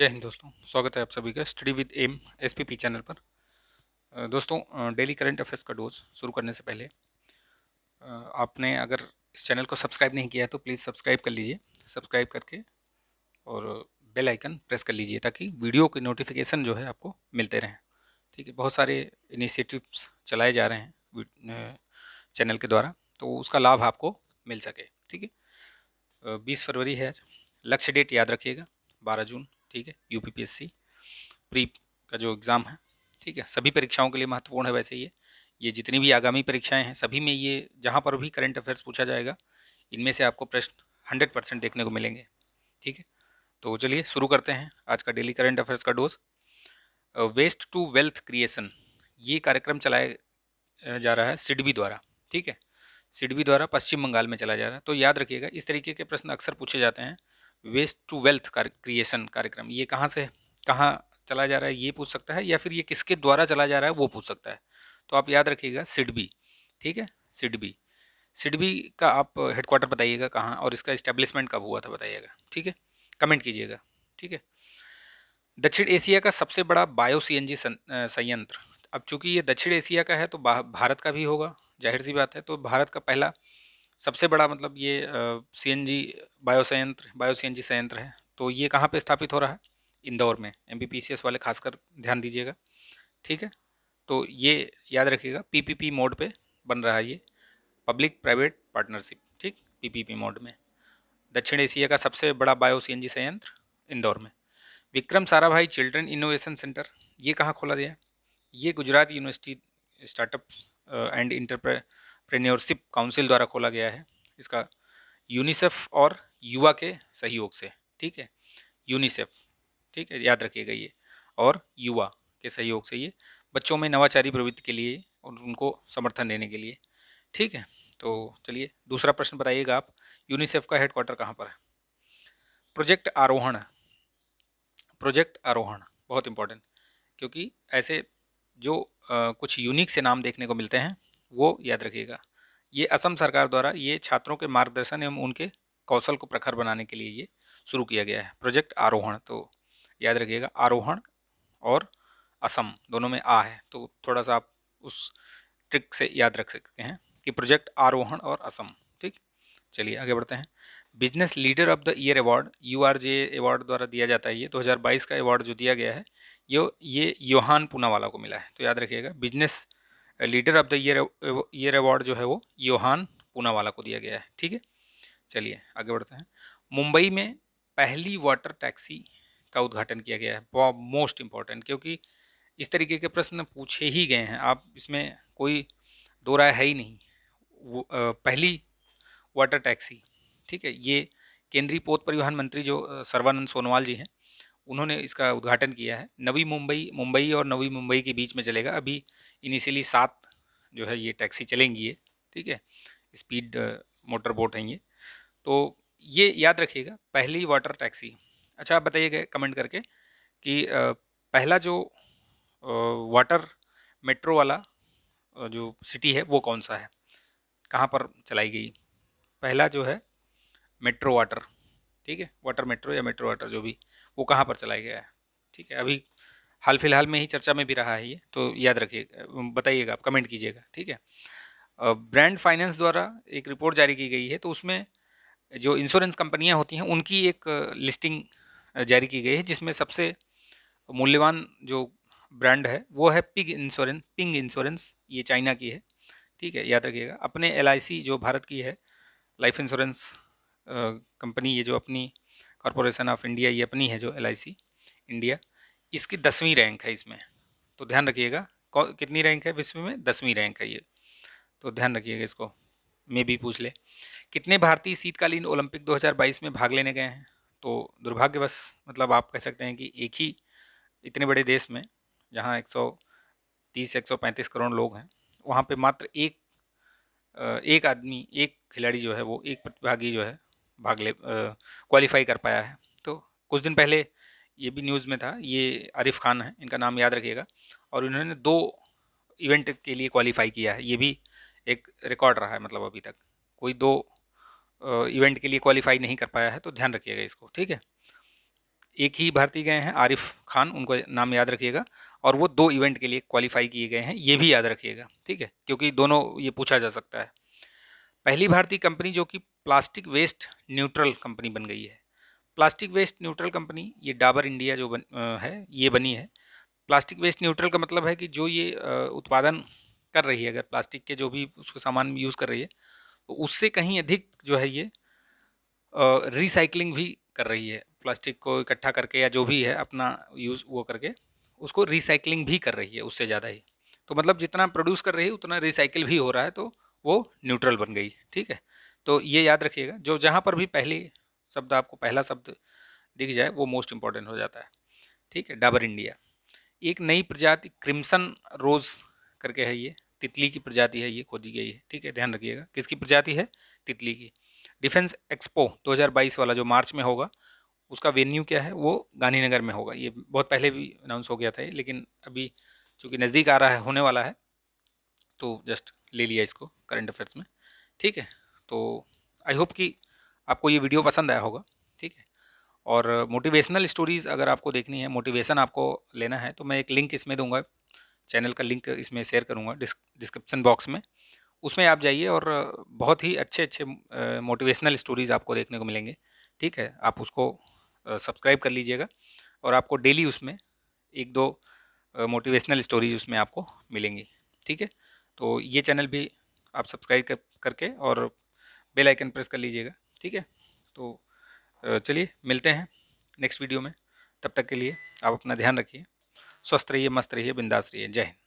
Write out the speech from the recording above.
जय हिंद दोस्तों स्वागत है आप सभी का study with M SPP channel पर दोस्तों डेली करंट अफेयर्स का डोज शुरू करने से पहले आपने अगर इस चैनल को सब्सक्राइब नहीं किया है तो प्लीज़ सब्सक्राइब कर लीजिए सब्सक्राइब करके और बेल आइकन प्रेस कर लीजिए ताकि वीडियो के नोटिफिकेशन जो है आपको मिलते रहें ठीक है बहुत सारे इनिशिएटिव्स चलाए जा रहे हैं चैनल के द्वारा तो उसका लाभ आपको मिल सके ठीक है बीस फरवरी है आज लक्ष्य डेट याद रखिएगा बारह जून ठीक है यू प्री का जो एग्ज़ाम है ठीक है सभी परीक्षाओं के लिए महत्वपूर्ण है वैसे ये ये जितनी भी आगामी परीक्षाएं हैं सभी में ये जहाँ पर भी करंट अफेयर्स पूछा जाएगा इनमें से आपको प्रश्न हंड्रेड परसेंट देखने को मिलेंगे ठीक है तो चलिए शुरू करते हैं आज का डेली करंट अफेयर्स का dose waste to wealth creation ये कार्यक्रम चलाया जा रहा है सिडबी द्वारा ठीक है सिडबी द्वारा पश्चिम बंगाल में चलाया जा रहा है तो याद रखिएगा इस तरीके के प्रश्न अक्सर पूछे जाते हैं वेस्ट टू वेल्थ क्रिएशन कार्यक्रम ये कहाँ से कहाँ चला जा रहा है ये पूछ सकता है या फिर ये किसके द्वारा चला जा रहा है वो पूछ सकता है तो आप याद रखिएगा सिडबी ठीक है सिडबी सिडबी का आप हेडक्वार्टर बताइएगा कहाँ और इसका इस्टेब्लिशमेंट कब हुआ था बताइएगा ठीक है कमेंट कीजिएगा ठीक है दक्षिण एशिया का सबसे बड़ा बायो सी संयंत्र अब चूंकि ये दक्षिण एशिया का है तो भारत का भी होगा जाहिर सी बात है तो भारत का पहला सबसे बड़ा मतलब ये सी एन जी बायो संयंत्र बायो सी एन जी संयंत्र है तो ये कहाँ पे स्थापित हो रहा है इंदौर में M B P C S वाले खासकर ध्यान दीजिएगा ठीक है तो ये याद रखिएगा पी पी पी मोड पे बन रहा है ये पब्लिक प्राइवेट पार्टनरशिप ठीक पी पी पी मोड में दक्षिण एशिया का सबसे बड़ा बायो सी एन जी संयंत्र इंदौर में Vikram Sarabhai children innovation centre ये कहाँ खोला गया ये Gujarat university startup and entrepreneurship council द्वारा खोला गया है इसका यूनिसेफ और युवा के सहयोग से ठीक है यूनिसेफ ठीक है याद रखिएगा ये और युवा के सहयोग से ये बच्चों में नवाचारी प्रवृत्ति के लिए और उनको समर्थन देने के लिए ठीक है तो चलिए दूसरा प्रश्न बताइएगा आप यूनिसेफ का हेडक्वार्टर कहाँ पर है प्रोजेक्ट आरोहण प्रोजेक्ट आरोहण बहुत इंपॉर्टेंट क्योंकि ऐसे जो आ, कुछ यूनिक से नाम देखने को मिलते हैं वो याद रखिएगा ये असम सरकार द्वारा ये छात्रों के मार्गदर्शन एवं उनके कौशल को प्रखर बनाने के लिए ये शुरू किया गया है प्रोजेक्ट आरोहण तो याद रखिएगा आरोहण और असम दोनों में आ है तो थोड़ा सा आप उस ट्रिक से याद रख सकते हैं कि प्रोजेक्ट आरोहण और असम ठीक चलिए आगे बढ़ते हैं business leader of the year award U R J award द्वारा दिया जाता है ये 2022 का अवार्ड जो दिया गया है ये यो, ये योहान पूनावाला को मिला है तो याद रखिएगा business leader of the year year award जो है वो योहान पूनावाला को दिया गया है ठीक है चलिए आगे बढ़ते हैं मुंबई में पहली वाटर टैक्सी का उद्घाटन किया गया है मोस्ट इम्पॉर्टेंट क्योंकि इस तरीके के प्रश्न पूछे ही गए हैं आप इसमें कोई दो राय है ही नहीं वो आ, पहली वाटर टैक्सी ठीक है ये केंद्रीय पोत परिवहन मंत्री जो सर्वानंद सोनोवाल जी हैं उन्होंने इसका उद्घाटन किया है नवी मुंबई मुंबई और नवी मुंबई के बीच में चलेगा अभी इनिशियली सात जो है ये टैक्सी चलेंगी ये ठीक है स्पीड मोटर बोट हैं ये तो ये याद रखिएगा पहली वाटर टैक्सी अच्छा आप बताइएगा कमेंट करके कि पहला जो वाटर मेट्रो वाला जो सिटी है वो कौन सा है कहाँ पर चलाई गई पहला जो है मेट्रो वाटर ठीक है वाटर मेट्रो या मेट्रो वाटर जो भी वो कहाँ पर चलाया गया है ठीक है अभी हाल फिलहाल में ही चर्चा में भी रहा है ये तो याद रखिएगा बताइएगा आप कमेंट कीजिएगा ठीक है ब्रांड फाइनेंस द्वारा एक रिपोर्ट जारी की गई है तो उसमें जो इंश्योरेंस कंपनियां होती हैं उनकी एक लिस्टिंग जारी की गई है जिसमें सबसे मूल्यवान जो ब्रांड है वो है पिग इंश्योरेंस पिंग इंश्योरेंस ये चाइना की है ठीक है याद रखिएगा अपने एल जो भारत की है लाइफ इंश्योरेंस कंपनी ये जो अपनी कॉरपोरेशन ऑफ इंडिया ये अपनी है जो एल इंडिया इसकी दसवीं रैंक है इसमें तो ध्यान रखिएगा कितनी रैंक है विश्व में दसवीं रैंक है ये तो ध्यान रखिएगा इसको मे भी पूछ ले कितने भारतीय शीतकालीन ओलंपिक 2022 में भाग लेने गए हैं तो दुर्भाग्यवश मतलब आप कह सकते हैं कि एक ही इतने बड़े देश में जहाँ 130 135 करोड़ लोग हैं वहाँ पे मात्र एक एक आदमी एक खिलाड़ी जो है वो एक प्रतिभागी जो है भाग ले क्वालिफाई कर पाया है तो कुछ दिन पहले ये भी न्यूज़ में था ये आरिफ खान है इनका नाम याद रखिएगा और इन्होंने दो इवेंट के लिए क्वालिफाई किया है ये भी एक रिकॉर्ड रहा है मतलब अभी तक कोई दो इवेंट के लिए क्वालिफाई नहीं कर पाया है तो ध्यान रखिएगा इसको ठीक है एक ही भारतीय गए हैं आरिफ खान उनको नाम याद रखिएगा और वो दो इवेंट के लिए क्वालिफाई किए गए हैं ये भी याद रखिएगा ठीक है क्योंकि दोनों ये पूछा जा सकता है पहली भारतीय कंपनी जो कि प्लास्टिक वेस्ट न्यूट्रल कंपनी बन गई है प्लास्टिक वेस्ट न्यूट्रल कंपनी ये डाबर इंडिया जो बन आ, है ये बनी है प्लास्टिक वेस्ट न्यूट्रल का मतलब है कि जो ये आ, उत्पादन कर रही है अगर प्लास्टिक के जो भी उसको सामान यूज़ कर रही है तो उससे कहीं अधिक जो है ये रिसाइकलिंग भी कर रही है प्लास्टिक को इकट्ठा करके या जो भी है अपना यूज़ वो करके उसको रिसाइकलिंग भी कर रही है उससे ज़्यादा ही तो मतलब जितना प्रोड्यूस कर रही है उतना रिसाइकिल भी हो रहा है तो वो न्यूट्रल बन गई ठीक है तो ये याद रखिएगा जो जहाँ पर भी पहली शब्द आपको पहला शब्द दिख जाए वो मोस्ट इम्पॉर्टेंट हो जाता है ठीक है डाबर इंडिया एक नई प्रजाति क्रिम्सन रोज़ करके है ये तितली की प्रजाति है ये खोजी गई है ठीक है ध्यान रखिएगा किसकी प्रजाति है तितली की डिफेंस एक्सपो 2022 वाला जो मार्च में होगा उसका वेन्यू क्या है वो गांधीनगर में होगा ये बहुत पहले भी अनाउंस हो गया था लेकिन अभी चूँकि नज़दीक आ रहा है होने वाला है तो जस्ट ले लिया इसको करंट अफेयर्स में ठीक है तो आई होप कि आपको ये वीडियो पसंद आया होगा ठीक है और मोटिवेशनल स्टोरीज़ अगर आपको देखनी है मोटिवेशन आपको लेना है तो मैं एक लिंक इसमें दूंगा चैनल का लिंक इसमें शेयर करूँगा डिस्क्रिप्शन बॉक्स में उसमें आप जाइए और बहुत ही अच्छे अच्छे मोटिवेशनल स्टोरीज़ आपको देखने को मिलेंगे ठीक है आप उसको सब्सक्राइब कर लीजिएगा और आपको डेली उसमें एक दो मोटिवेशनल स्टोरीज उसमें आपको मिलेंगी ठीक है तो ये चैनल भी आप सब्सक्राइब कर, करके और बेल आइकन प्रेस कर लीजिएगा ठीक है तो चलिए मिलते हैं नेक्स्ट वीडियो में तब तक के लिए आप अपना ध्यान रखिए स्वस्थ रहिए मस्त रहिए बिंदास रहिए जय हिंद